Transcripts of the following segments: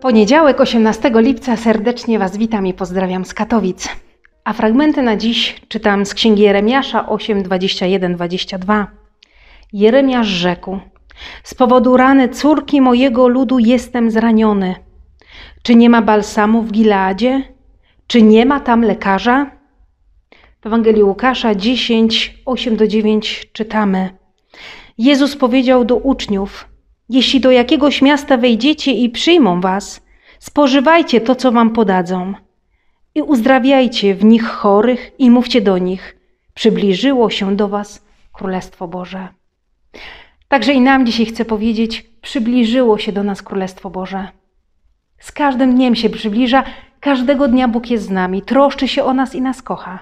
Poniedziałek 18 lipca serdecznie Was witam i pozdrawiam z Katowic. A fragmenty na dziś czytam z księgi Jeremiasza 8, 21, 22. Jeremiasz rzekł: Z powodu rany córki mojego ludu jestem zraniony. Czy nie ma balsamu w Gileadzie? Czy nie ma tam lekarza? W Ewangelii Łukasza 10, 8 9 czytamy. Jezus powiedział do uczniów: jeśli do jakiegoś miasta wejdziecie i przyjmą was, spożywajcie to, co wam podadzą. I uzdrawiajcie w nich chorych i mówcie do nich: Przybliżyło się do was Królestwo Boże. Także i nam dzisiaj chcę powiedzieć: Przybliżyło się do nas Królestwo Boże. Z każdym dniem się przybliża, każdego dnia Bóg jest z nami, troszczy się o nas i nas kocha.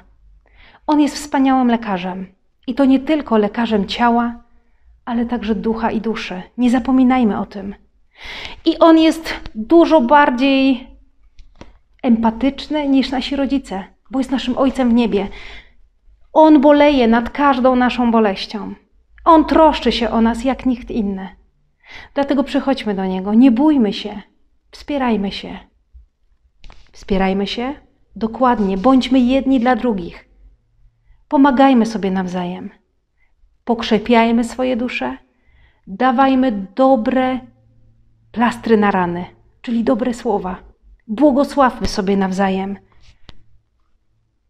On jest wspaniałym lekarzem. I to nie tylko lekarzem ciała, ale także ducha i duszy. Nie zapominajmy o tym. I on jest dużo bardziej empatyczny niż nasi rodzice, bo jest naszym Ojcem w niebie. On boleje nad każdą naszą boleścią. On troszczy się o nas jak nikt inny. Dlatego przychodźmy do Niego, nie bójmy się, wspierajmy się. Wspierajmy się dokładnie, bądźmy jedni dla drugich. Pomagajmy sobie nawzajem pokrzepiajmy swoje dusze, dawajmy dobre plastry na rany, czyli dobre słowa. Błogosławmy sobie nawzajem.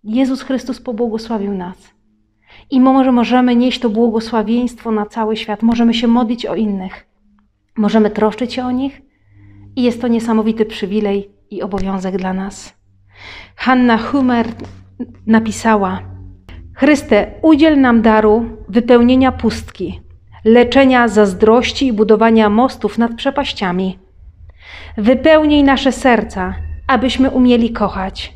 Jezus Chrystus pobłogosławił nas. I może możemy nieść to błogosławieństwo na cały świat. Możemy się modlić o innych. Możemy troszczyć się o nich. I jest to niesamowity przywilej i obowiązek dla nas. Hanna Humer napisała: Chryste, udziel nam daru wypełnienia pustki, leczenia zazdrości i budowania mostów nad przepaściami. Wypełnij nasze serca, abyśmy umieli kochać,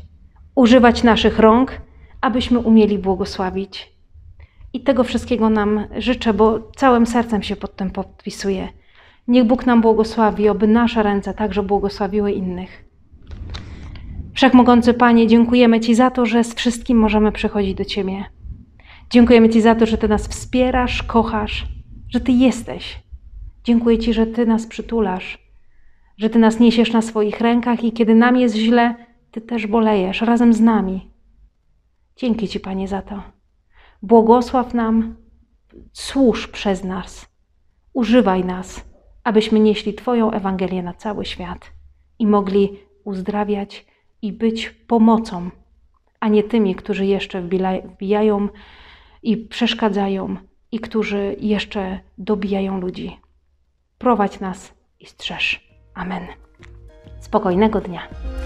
używać naszych rąk, abyśmy umieli błogosławić. I tego wszystkiego nam życzę, bo całym sercem się pod tym podpisuję. Niech Bóg nam błogosławi, aby nasze ręce także błogosławiły innych. Wszechmogący Panie, dziękujemy Ci za to, że z wszystkim możemy przychodzić do Ciebie. Dziękujemy Ci za to, że Ty nas wspierasz, kochasz, że Ty jesteś. Dziękuję Ci, że Ty nas przytulasz, że Ty nas niesiesz na swoich rękach i kiedy nam jest źle, Ty też bolejesz razem z nami. Dzięki Ci, Panie, za to. Błogosław nam, służ przez nas, używaj nas, abyśmy nieśli Twoją Ewangelię na cały świat i mogli uzdrawiać i być pomocą, a nie tymi, którzy jeszcze wbijają i przeszkadzają i którzy jeszcze dobijają ludzi. Prowadź nas i strzeż. Amen. Spokojnego dnia.